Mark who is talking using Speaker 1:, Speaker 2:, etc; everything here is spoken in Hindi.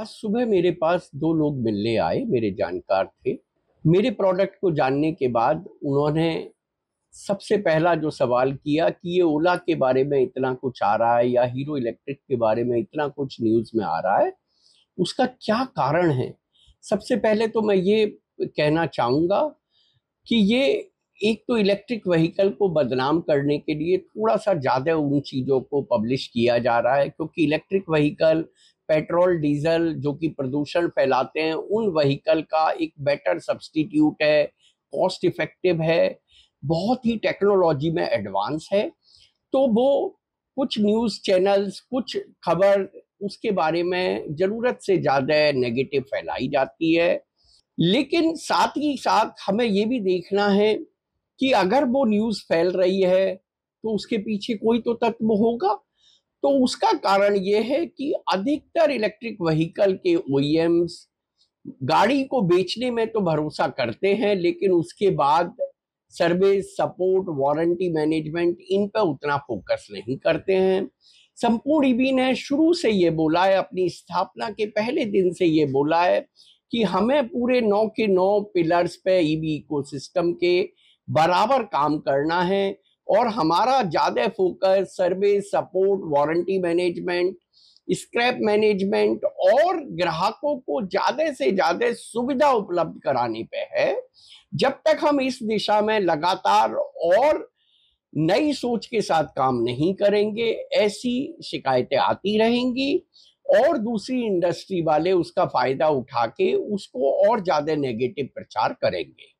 Speaker 1: आज सुबह मेरे पास दो लोग मिलने आए मेरे जानकार थे मेरे प्रोडक्ट को जानने के बाद उन्होंने सबसे पहला जो सवाल किया कि ये ओला के बारे में इतना कुछ आ रहा है या हीरो इलेक्ट्रिक के बारे में इतना कुछ न्यूज़ में आ रहा है उसका क्या कारण है सबसे पहले तो मैं ये कहना चाहूंगा कि ये एक तो इलेक्ट्रिक व्हीकल को बदनाम करने के लिए थोड़ा सा ज़्यादा उन चीज़ों को पब्लिश किया जा रहा है क्योंकि इलेक्ट्रिक व्हीकल पेट्रोल डीजल जो कि प्रदूषण फैलाते हैं उन वहीकल का एक बेटर सब्सटीट्यूट है कॉस्ट इफेक्टिव है बहुत ही टेक्नोलॉजी में एडवांस है तो वो कुछ न्यूज़ चैनल्स कुछ खबर उसके बारे में ज़रूरत से ज़्यादा नेगेटिव फैलाई जाती है लेकिन साथ ही साथ हमें ये भी देखना है कि अगर वो न्यूज़ फैल रही है तो उसके पीछे कोई तो तत्व होगा तो उसका कारण ये है कि अधिकतर इलेक्ट्रिक वहीकल के ओएम्स e गाड़ी को बेचने में तो भरोसा करते हैं लेकिन उसके बाद सर्विस सपोर्ट वारंटी मैनेजमेंट इन पर उतना फोकस नहीं करते हैं संपूर्ण ईबी e ने शुरू से ये बोला है अपनी स्थापना के पहले दिन से ये बोला है कि हमें पूरे नौ के नौ पिलर्स पे ईबी e इकोसिस्टम के बराबर काम करना है और हमारा ज़्यादा focus service support warranty management scrap management और ग्राहकों को ज़्यादा से ज़्यादा सुविधा उपलब्ध कराने पे है जब तक हम इस दिशा में लगातार और नई सोच के साथ काम नहीं करेंगे ऐसी शिकायतें आती रहेंगी और दूसरी इंडस्ट्री वाले उसका फायदा उठा के उसको और ज़्यादा नेगेटिव प्रचार करेंगे